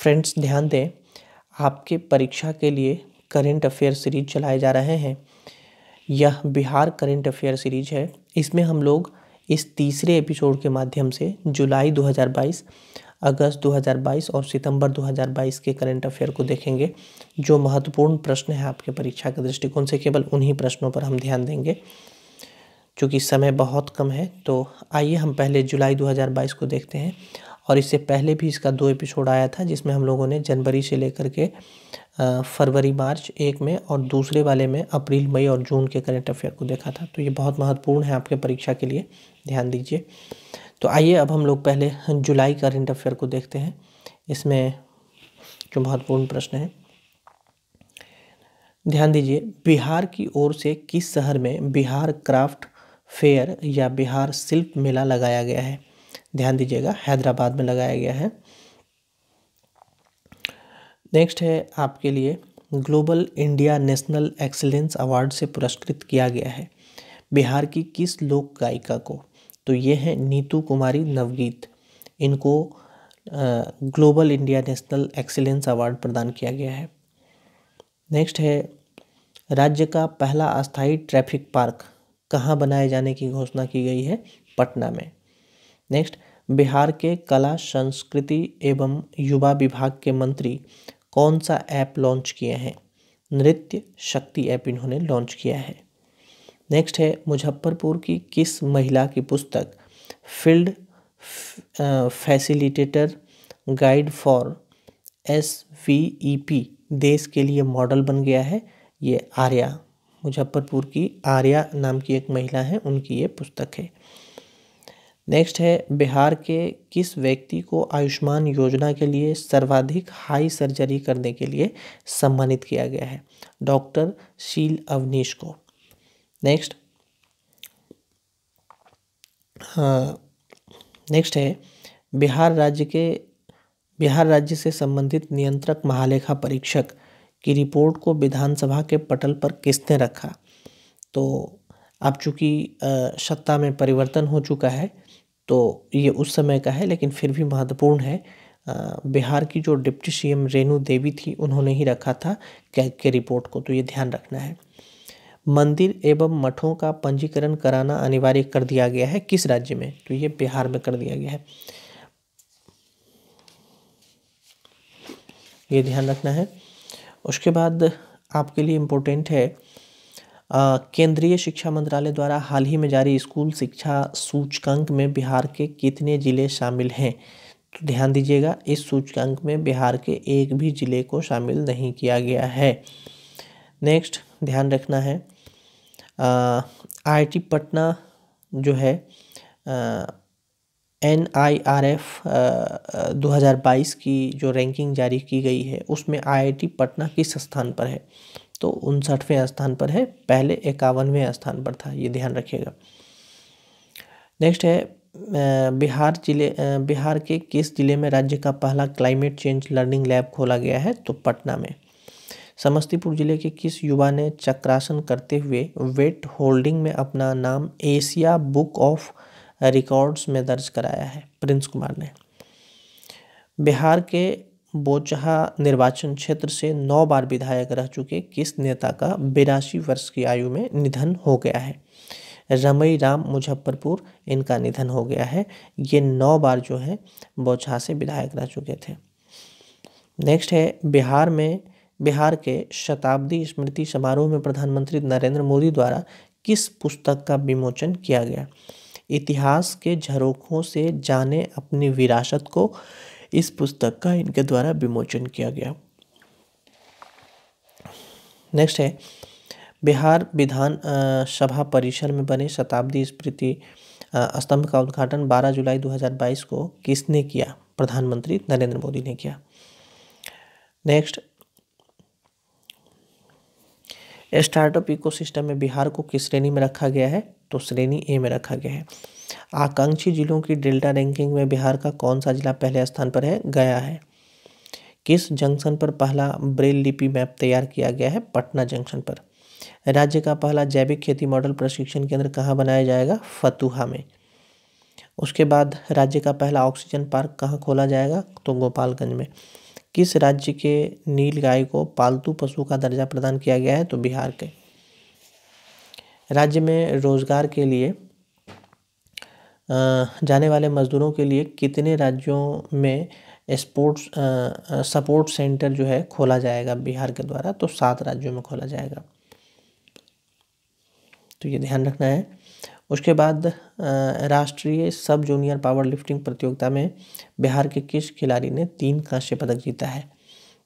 friends ध्यान दें आपके परीक्षा के लिए करेंट अफेयर सीरीज चलाए जा रहे हैं यह बिहार करेंट अफेयर सीरीज है इसमें हम लोग इस तीसरे एपिसोड के माध्यम से जुलाई 2022 अगस्त 2022 और सितंबर 2022 के करंट अफेयर को देखेंगे जो महत्वपूर्ण प्रश्न है आपके परीक्षा के दृष्टिकोण से केवल उन्हीं प्रश्नों पर हम ध्यान देंगे चूँकि समय बहुत कम है तो आइए हम पहले जुलाई 2022 को देखते हैं और इससे पहले भी इसका दो एपिसोड आया था जिसमें हम लोगों ने जनवरी से लेकर के फरवरी मार्च एक में और दूसरे वाले में अप्रैल मई और जून के करंट अफेयर को देखा था तो ये बहुत महत्वपूर्ण है आपके परीक्षा के लिए ध्यान दीजिए तो आइए अब हम लोग पहले जुलाई करंट अफेयर को देखते हैं इसमें जो महत्वपूर्ण प्रश्न है ध्यान दीजिए बिहार की ओर से किस शहर में बिहार क्राफ्ट फेयर या बिहार शिल्प मेला लगाया गया है ध्यान दीजिएगा हैदराबाद में लगाया गया है नेक्स्ट है आपके लिए global India national excellence award से पुरस्कृत किया गया है बिहार की किस लोक गायिका को तो ये है नीतू कुमारी नवगीत इनको global India national excellence award प्रदान किया गया है नेक्स्ट है राज्य का पहला अस्थायी ट्रैफिक पार्क कहाँ बनाए जाने की घोषणा की गई है पटना में नेक्स्ट बिहार के कला संस्कृति एवं युवा विभाग के मंत्री कौन सा ऐप लॉन्च किए हैं नृत्य शक्ति ऐप इन्होंने लॉन्च किया है नेक्स्ट है मुजफ्फरपुर की किस महिला की पुस्तक field facilitator guide for S V E P देश के लिए मॉडल बन गया है ये आर्या मुजफ्फरपुर की आर्या नाम की एक महिला है उनकी ये पुस्तक है नेक्स्ट है बिहार के किस व्यक्ति को आयुष्मान योजना के लिए सर्वाधिक हाई सर्जरी करने के लिए सम्मानित किया गया है डॉक्टर शील अवनीश को नेक्स्ट नेक्स्ट हाँ, है बिहार राज्य के बिहार राज्य से संबंधित नियंत्रक महालेखा परीक्षक की रिपोर्ट को विधानसभा के पटल पर किसने रखा तो अब चूँकि सत्ता में परिवर्तन हो चुका है तो ये उस समय का है लेकिन फिर भी महत्वपूर्ण है बिहार की जो डिप्टी सीएम रेणु देवी थी उन्होंने ही रखा था कैग के रिपोर्ट को तो ये ध्यान रखना है मंदिर एवं मठों का पंजीकरण कराना अनिवार्य कर दिया गया है किस राज्य में तो ये बिहार में कर दिया गया है ये ध्यान रखना है उसके बाद आपके लिए इम्पोर्टेंट है केंद्रीय शिक्षा मंत्रालय द्वारा हाल ही में जारी स्कूल शिक्षा सूचकांक में बिहार के कितने ज़िले शामिल हैं तो ध्यान दीजिएगा इस सूचकांक में बिहार के एक भी ज़िले को शामिल नहीं किया गया है नेक्स्ट ध्यान रखना है आईआईटी पटना जो है एन आई आर एफ दो हज़ार बाईस की जो रैंकिंग जारी की गई है उसमें आईआईटी पटना किस स्थान पर है तो उनसठवें स्थान पर है पहले इक्यावनवें स्थान पर था ये ध्यान रखिएगा नेक्स्ट है बिहार जिले बिहार के किस जिले में राज्य का पहला क्लाइमेट चेंज लर्निंग लैब खोला गया है तो पटना में समस्तीपुर जिले के किस युवा ने चक्रासन करते हुए वेट होल्डिंग में अपना नाम एशिया बुक ऑफ रिकॉर्ड्स में दर्ज कराया है प्रिंस कुमार ने बिहार के बोचहा निर्वाचन क्षेत्र से नौ बार विधायक रह चुके किस नेता का बिरासी वर्ष की आयु में निधन हो गया है रमई राम मुजफ्फरपुर इनका निधन हो गया है ये नौ बार जो है बोचहा से विधायक रह चुके थे नेक्स्ट है बिहार में बिहार के शताब्दी स्मृति समारोह में प्रधानमंत्री नरेंद्र मोदी द्वारा किस पुस्तक का विमोचन किया गया इतिहास के झरोखों से जाने अपनी विरासत को इस पुस्तक का इनके द्वारा विमोचन किया गया नेक्स्ट है बिहार विधान सभा परिसर में बने शताब्दी स्मृति स्तंभ का उद्घाटन 12 जुलाई 2022 को किसने किया प्रधानमंत्री नरेंद्र मोदी ने किया नेक्स्ट स्टार्टअप इकोसिस्टम में बिहार को किस श्रेणी में रखा गया है तो श्रेणी ए में रखा गया है आकांक्षी जिलों की डेल्टा रैंकिंग में बिहार का कौन सा जिला पहले स्थान पर है गया है किस जंक्शन पर पहला ब्रेल लिपि मैप तैयार किया गया है पटना जंक्शन पर राज्य का पहला जैविक खेती मॉडल प्रशिक्षण केंद्र कहाँ बनाया जाएगा फतुहा में उसके बाद राज्य का पहला ऑक्सीजन पार्क कहाँ खोला जाएगा तो गोपालगंज में किस राज्य के नील गाय को पालतू पशु का दर्जा प्रदान किया गया है तो बिहार के राज्य में रोजगार के लिए जाने वाले मज़दूरों के लिए कितने राज्यों में स्पोर्ट्स सपोर्ट सेंटर जो है खोला जाएगा बिहार के द्वारा तो सात राज्यों में खोला जाएगा तो ये ध्यान रखना है उसके बाद राष्ट्रीय सब जूनियर पावर लिफ्टिंग प्रतियोगिता में बिहार के किस खिलाड़ी ने तीन कांस्य पदक जीता है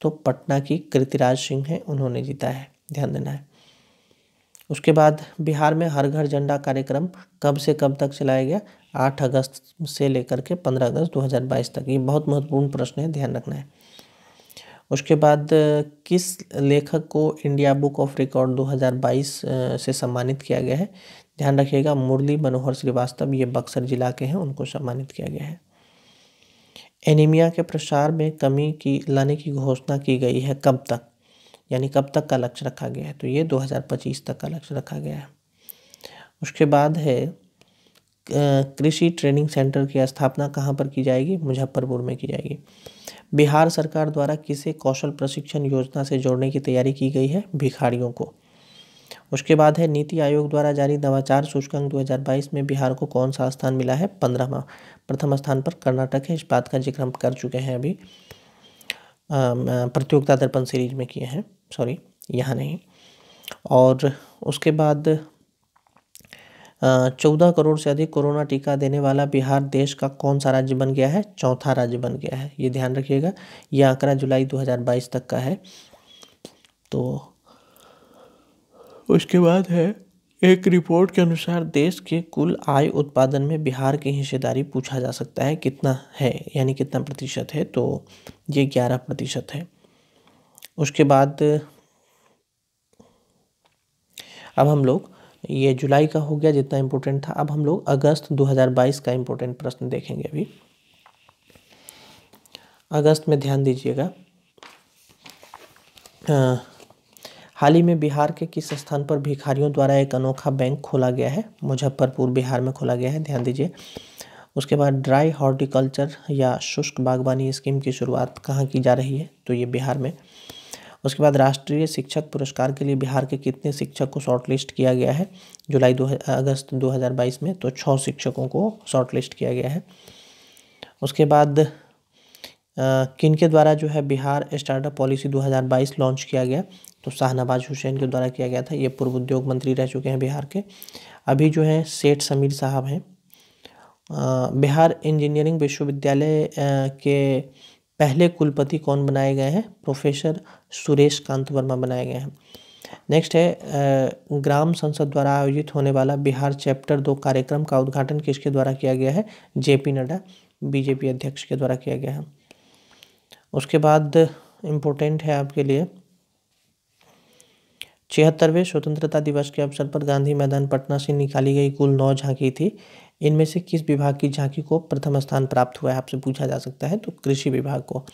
तो पटना की कृतिराज सिंह हैं उन्होंने जीता है ध्यान देना है उसके बाद बिहार में हर घर झंडा कार्यक्रम कब से कब तक चलाया गया आठ अगस्त से लेकर के पंद्रह अगस्त 2022 तक ये बहुत महत्वपूर्ण प्रश्न है ध्यान रखना है उसके बाद किस लेखक को इंडिया बुक ऑफ रिकॉर्ड 2022 से सम्मानित किया गया है ध्यान रखिएगा मुरली मनोहर श्रीवास्तव ये बक्सर जिला के हैं उनको सम्मानित किया गया है एनीमिया के प्रसार में कमी की लाने की घोषणा की गई है कब तक यानी कब तक का लक्ष्य रखा गया है तो ये 2025 तक का लक्ष्य रखा गया है उसके बाद है कृषि ट्रेनिंग सेंटर की स्थापना कहाँ पर की जाएगी मुजफ्फरपुर में की जाएगी बिहार सरकार द्वारा किसे कौशल प्रशिक्षण योजना से जोड़ने की तैयारी की गई है भिखारियों को उसके बाद है नीति आयोग द्वारा जारी नवाचार सूचकांक 2022 में बिहार को कौन सा स्थान मिला है पंद्रहवा प्रथम स्थान पर कर्नाटक है इस बात का जिक्र हम कर चुके हैं अभी प्रतियोगिता दर्पण सीरीज में किए हैं सॉरी यहाँ नहीं और उसके बाद चौदह करोड़ से अधिक कोरोना टीका देने वाला बिहार देश का कौन सा राज्य बन गया है चौथा राज्य बन गया है ये ध्यान रखिएगा ये आंकड़ा जुलाई 2022 तक का है तो उसके बाद है एक रिपोर्ट के अनुसार देश के कुल आय उत्पादन में बिहार की हिस्सेदारी पूछा जा सकता है कितना है यानी कितना प्रतिशत है तो ये ग्यारह प्रतिशत है उसके बाद अब हम लोग ये जुलाई का हो गया जितना इम्पोर्टेंट था अब हम लोग अगस्त 2022 का इम्पोर्टेंट प्रश्न देखेंगे अभी अगस्त में ध्यान दीजिएगा हाल ही में बिहार के किस स्थान पर भिखारियों द्वारा एक अनोखा बैंक खोला गया है मुजफ्फरपुर बिहार में खोला गया है ध्यान दीजिए उसके बाद ड्राई हॉर्टिकल्चर या शुष्क बागवानी स्कीम की शुरुआत कहाँ की जा रही है तो ये बिहार में उसके बाद राष्ट्रीय शिक्षक पुरस्कार के लिए बिहार के कितने शिक्षक को शॉर्टलिस्ट किया गया है जुलाई दो अगस्त 2022 में तो छः शिक्षकों को शॉर्टलिस्ट किया गया है उसके बाद किन के द्वारा जो है बिहार स्टार्टअप पॉलिसी 2022 लॉन्च किया गया तो शाहनवाज हुसैन के द्वारा किया गया था ये पूर्व उद्योग मंत्री रह चुके हैं बिहार के अभी जो है सेठ समीर साहब हैं बिहार इंजीनियरिंग विश्वविद्यालय के पहले कुलपति कौन बनाए गए हैं प्रोफेसर सुरेश कांत वर्मा बनाए गए हैं नेक्स्ट है ग्राम संसद द्वारा आयोजित होने वाला बिहार चैप्टर दो कार्यक्रम का उद्घाटन किसके द्वारा किया गया है जेपी नड्डा बीजेपी अध्यक्ष के द्वारा किया गया है उसके बाद इम्पोर्टेंट है आपके लिए छिहत्तरवें स्वतंत्रता दिवस के अवसर पर गांधी मैदान पटना से निकाली गई कुल नौ झांकी थी इनमें से किस विभाग की झांकी को प्रथम स्थान प्राप्त हुआ है आपसे पूछा जा सकता है तो कृषि विभाग को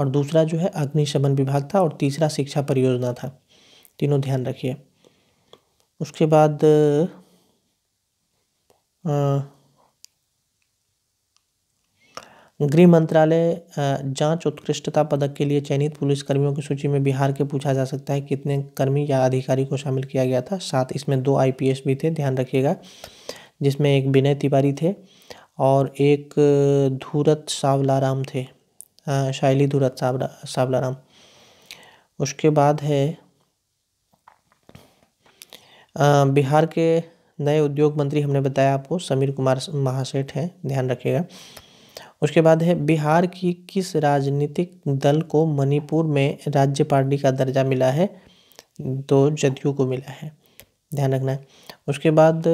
और दूसरा जो है अग्निशमन विभाग था और तीसरा शिक्षा परियोजना था तीनों ध्यान रखिए उसके बाद आ, गृह मंत्रालय जांच उत्कृष्टता पदक के लिए चयनित पुलिसकर्मियों की सूची में बिहार के पूछा जा सकता है कितने कर्मी या अधिकारी को शामिल किया गया था साथ इसमें दो आईपीएस भी थे ध्यान रखिएगा जिसमें एक विनय तिवारी थे और एक धूरत सावलाराम थे शायली धूरत सावला सावलाराम उसके बाद है बिहार के नए उद्योग मंत्री हमने बताया आपको समीर कुमार महासेठ हैं ध्यान रखिएगा उसके बाद है बिहार की किस राजनीतिक दल को मणिपुर में राज्य पार्टी का दर्जा मिला है तो जदयू को मिला है ध्यान रखना है उसके बाद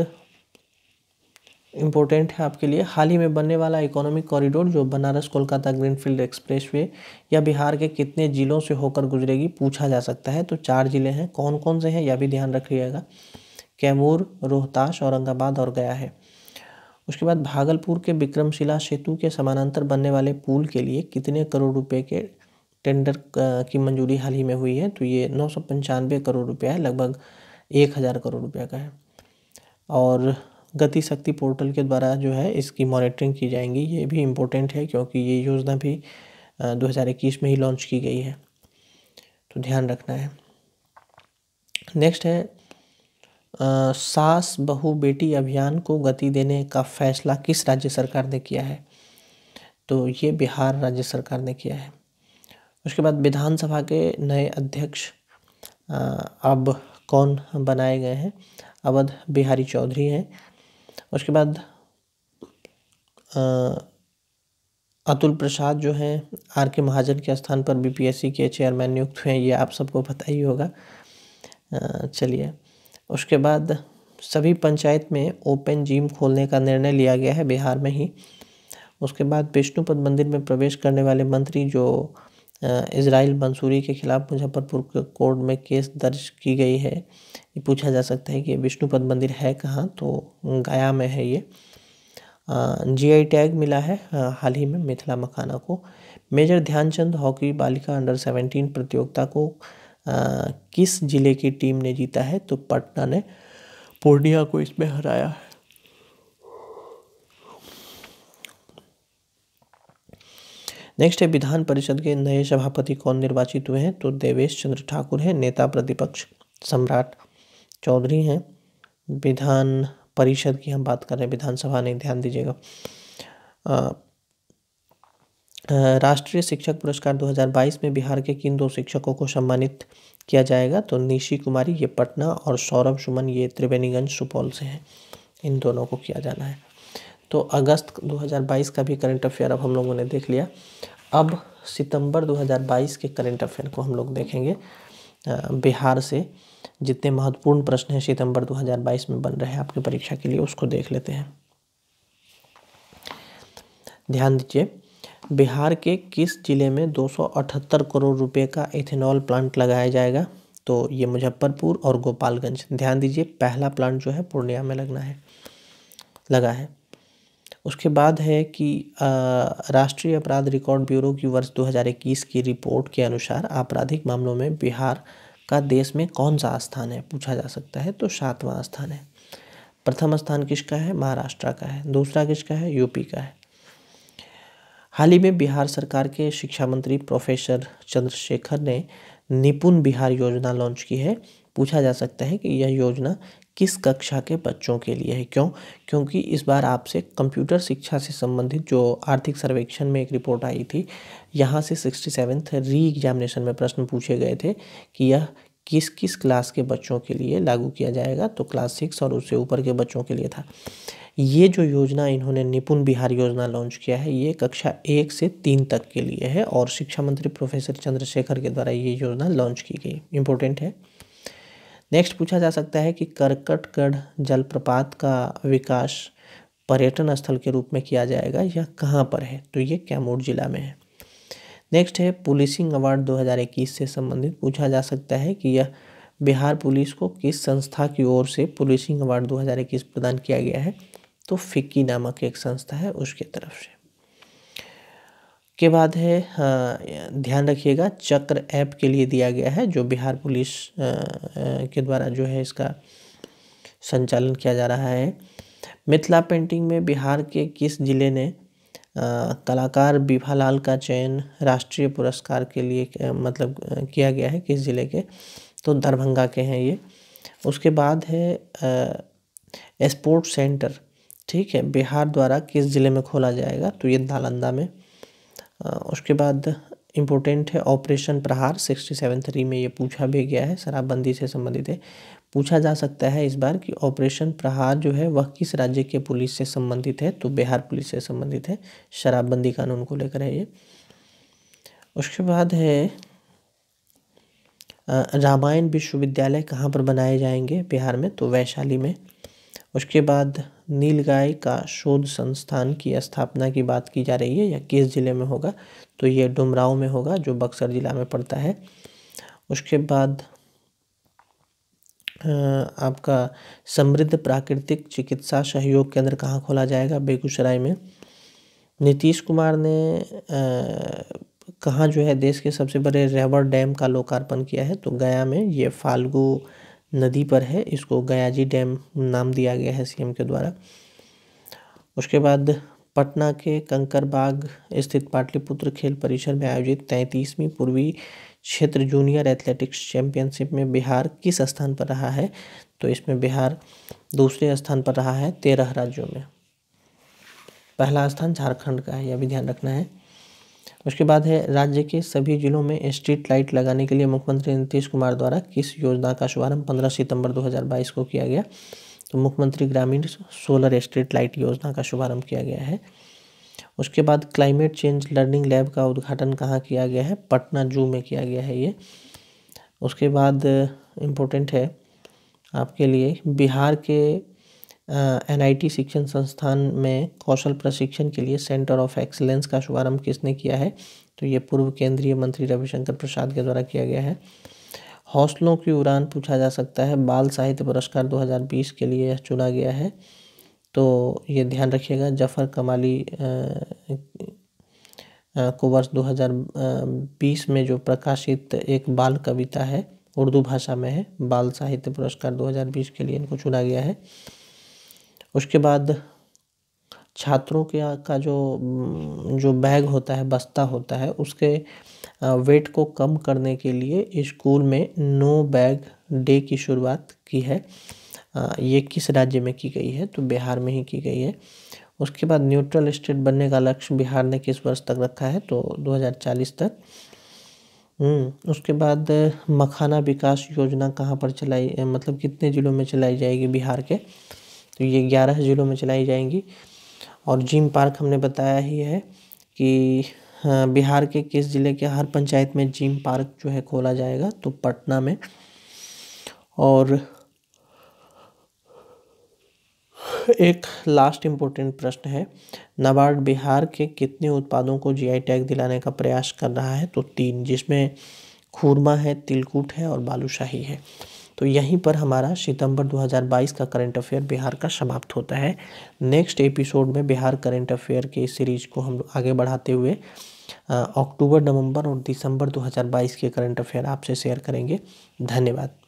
इम्पोर्टेंट है आपके लिए हाल ही में बनने वाला इकोनॉमिक कॉरिडोर जो बनारस कोलकाता ग्रीनफील्ड एक्सप्रेसवे या बिहार के कितने ज़िलों से होकर गुजरेगी पूछा जा सकता है तो चार ज़िले हैं कौन कौन से हैं यह भी ध्यान रखिएगा कैमूर रोहतास औरंगाबाद और गया है उसके बाद भागलपुर के विक्रमशिला सेतु के समानांतर बनने वाले पुल के लिए कितने करोड़ रुपए के टेंडर की मंजूरी हाल ही में हुई है तो ये नौ सौ पंचानवे करोड़ रुपया है लगभग एक हज़ार करोड़ रुपया का है और गति शक्ति पोर्टल के द्वारा जो है इसकी मॉनिटरिंग की जाएंगी ये भी इम्पोर्टेंट है क्योंकि ये योजना भी दो में ही लॉन्च की गई है तो ध्यान रखना है नेक्स्ट है सास बहु बेटी अभियान को गति देने का फैसला किस राज्य सरकार ने किया है तो ये बिहार राज्य सरकार ने किया है उसके बाद विधानसभा के नए अध्यक्ष अब कौन बनाए गए हैं अवध बिहारी चौधरी हैं उसके बाद अतुल प्रसाद जो हैं आर के महाजन के स्थान पर बीपीएससी के चेयरमैन नियुक्त हुए हैं ये आप सबको पता ही होगा चलिए उसके बाद सभी पंचायत में ओपन जिम खोलने का निर्णय लिया गया है बिहार में ही उसके बाद विष्णुपद मंदिर में प्रवेश करने वाले मंत्री जो इसराइल मंसूरी के खिलाफ मुजफ्फरपुर के कोर्ट में केस दर्ज की गई है ये पूछा जा सकता है कि विष्णुपद मंदिर है कहाँ तो गया में है ये जीआई टैग मिला है हाल ही में मिथिला मखाना को मेजर ध्यानचंद हॉकी बालिका अंडर सेवेंटीन प्रतियोगिता को किस ज़िले की टीम ने जीता है तो पटना ने पूर्णिया को इसमें हराया है नेक्स्ट है विधान परिषद के नए सभापति कौन निर्वाचित हुए हैं तो देवेश चंद्र ठाकुर हैं नेता प्रतिपक्ष सम्राट चौधरी हैं विधान परिषद की हम बात कर रहे हैं विधानसभा नहीं ध्यान दीजिएगा राष्ट्रीय शिक्षक पुरस्कार 2022 में बिहार के किन दो शिक्षकों को सम्मानित किया जाएगा तो निशी कुमारी ये पटना और सौरभ सुमन ये त्रिवेणीगंज सुपौल से हैं इन दोनों को किया जाना है तो अगस्त 2022 का भी करंट अफेयर अब हम लोगों ने देख लिया अब सितंबर 2022 के करंट अफेयर को हम लोग देखेंगे बिहार से जितने महत्वपूर्ण प्रश्न हैं सितंबर 2022 में बन रहे हैं आपकी परीक्षा के लिए उसको देख लेते हैं ध्यान दीजिए बिहार के किस ज़िले में 278 करोड़ रुपए का इथेनॉल प्लांट लगाया जाएगा तो ये मुजफ्फरपुर और गोपालगंज ध्यान दीजिए पहला प्लांट जो है पूर्णिया में लगना है लगा है उसके बाद है कि राष्ट्रीय अपराध रिकॉर्ड ब्यूरो की वर्ष 2021 की रिपोर्ट के अनुसार आपराधिक मामलों में बिहार का देश में कौन सा स्थान है पूछा जा सकता है तो सातवां स्थान है प्रथम स्थान किसका है महाराष्ट्र का है दूसरा किसका है यूपी का है हाल ही में बिहार सरकार के शिक्षा मंत्री प्रोफेसर चंद्रशेखर ने निपुण बिहार योजना लॉन्च की है पूछा जा सकता है कि यह योजना किस कक्षा के बच्चों के लिए है क्यों क्योंकि इस बार आपसे कंप्यूटर शिक्षा से संबंधित जो आर्थिक सर्वेक्षण में एक रिपोर्ट आई थी यहाँ से सिक्सटी सेवेंथ री एग्जामिनेशन में प्रश्न पूछे गए थे कि यह किस किस क्लास के बच्चों के लिए लागू किया जाएगा तो क्लास सिक्स और उससे ऊपर के बच्चों के लिए था ये जो योजना इन्होंने निपुण बिहार योजना लॉन्च किया है ये कक्षा एक से तीन तक के लिए है और शिक्षा मंत्री प्रोफेसर चंद्रशेखर के द्वारा ये योजना लॉन्च की गई इम्पोर्टेंट है नेक्स्ट पूछा जा सकता है कि करकटगढ़ जलप्रपात का विकास पर्यटन स्थल के रूप में किया जाएगा या कहाँ पर है तो ये कैमूर जिला में है नेक्स्ट है पुलिसिंग अवार्ड 2021 से संबंधित पूछा जा सकता है कि यह बिहार पुलिस को किस संस्था की ओर से पुलिसिंग अवार्ड 2021 प्रदान किया गया है तो फिक्की नामक एक संस्था है उसके तरफ से के बाद है हाँ, ध्यान रखिएगा चक्र ऐप के लिए दिया गया है जो बिहार पुलिस के द्वारा जो है इसका संचालन किया जा रहा है मिथिला पेंटिंग में बिहार के किस जिले ने कलाकार बीभालाल का चयन राष्ट्रीय पुरस्कार के लिए मतलब किया गया है किस ज़िले के तो दरभंगा के हैं ये उसके बाद है स्पोर्ट्स सेंटर ठीक है बिहार द्वारा किस ज़िले में खोला जाएगा तो ये नालंदा में उसके बाद इम्पोर्टेंट है ऑपरेशन प्रहार सिक्सटी सेवन थ्री में ये पूछा भी गया है शराबबंदी से संबंधित है पूछा जा सकता है इस बार कि ऑपरेशन प्रहार जो है वह किस राज्य के पुलिस से संबंधित है तो बिहार पुलिस से संबंधित है शराबबंदी कानून को लेकर है ये उसके बाद है रामायण विश्वविद्यालय कहाँ पर बनाए जाएंगे बिहार में तो वैशाली में उसके बाद नीलगाय का शोध संस्थान की स्थापना की बात की जा रही है या किस ज़िले में होगा तो ये डुमराव में होगा जो बक्सर ज़िला में पड़ता है उसके बाद आपका समृद्ध प्राकृतिक चिकित्सा सहयोग केंद्र कहाँ खोला जाएगा बेगूसराय में नीतीश कुमार ने कहाँ जो है देश के सबसे बड़े रेवर डैम का लोकार्पण किया है तो गया में ये फाल्गु नदी पर है इसको गयाजी डैम नाम दिया गया है सीएम के द्वारा उसके बाद पटना के कंकरबाग स्थित पाटलिपुत्र खेल परिसर में आयोजित तैंतीसवीं पूर्वी क्षेत्र जूनियर एथलेटिक्स चैंपियनशिप में बिहार किस स्थान पर रहा है तो इसमें बिहार दूसरे स्थान पर रहा है तेरह राज्यों में पहला स्थान झारखंड का है यह भी ध्यान रखना है उसके बाद है राज्य के सभी जिलों में स्ट्रीट लाइट लगाने के लिए मुख्यमंत्री नीतीश कुमार द्वारा किस योजना का शुभारंभ पंद्रह सितंबर 2022 को किया गया तो मुख्यमंत्री ग्रामीण सोलर स्ट्रीट लाइट योजना का शुभारंभ किया गया है उसके बाद क्लाइमेट चेंज लर्निंग लैब का उद्घाटन कहाँ किया गया है पटना जू में किया गया है ये उसके बाद इम्पोर्टेंट है आपके लिए बिहार के एनआईटी शिक्षण संस्थान में कौशल प्रशिक्षण के लिए सेंटर ऑफ एक्सलेंस का शुभारंभ किसने किया है तो ये पूर्व केंद्रीय मंत्री रविशंकर प्रसाद के द्वारा किया गया है हौसलों की उड़ान पूछा जा सकता है बाल साहित्य पुरस्कार 2020 के लिए यह चुना गया है तो ये ध्यान रखिएगा जफर कमाली को वर्ष दो में जो प्रकाशित एक बाल कविता है उर्दू भाषा में है बाल साहित्य पुरस्कार 2020 के लिए इनको चुना गया है उसके बाद छात्रों के का जो जो बैग होता है बस्ता होता है उसके वेट को कम करने के लिए स्कूल में नो बैग डे की शुरुआत की है ये किस राज्य में की गई है तो बिहार में ही की गई है उसके बाद न्यूट्रल स्टेट बनने का लक्ष्य बिहार ने किस वर्ष तक रखा है तो 2040 तक उसके बाद मखाना विकास योजना कहाँ पर चलाई मतलब कितने ज़िलों में चलाई जाएगी बिहार के तो ये ग्यारह ज़िलों में चलाई जाएंगी और जिम पार्क हमने बताया ही है कि हाँ, बिहार के किस ज़िले के हर पंचायत में जिम पार्क जो है खोला जाएगा तो पटना में और एक लास्ट इम्पोर्टेंट प्रश्न है नाबार्ड बिहार के कितने उत्पादों को जीआई टैग दिलाने का प्रयास कर रहा है तो तीन जिसमें खुरमा है तिलकुट है और बालूशाही है तो यहीं पर हमारा सितंबर 2022 का करंट अफेयर बिहार का समाप्त होता है नेक्स्ट एपिसोड में बिहार करंट अफेयर के सीरीज को हम आगे बढ़ाते हुए अक्टूबर नवंबर और दिसंबर 2022 के करंट अफेयर आपसे शेयर करेंगे धन्यवाद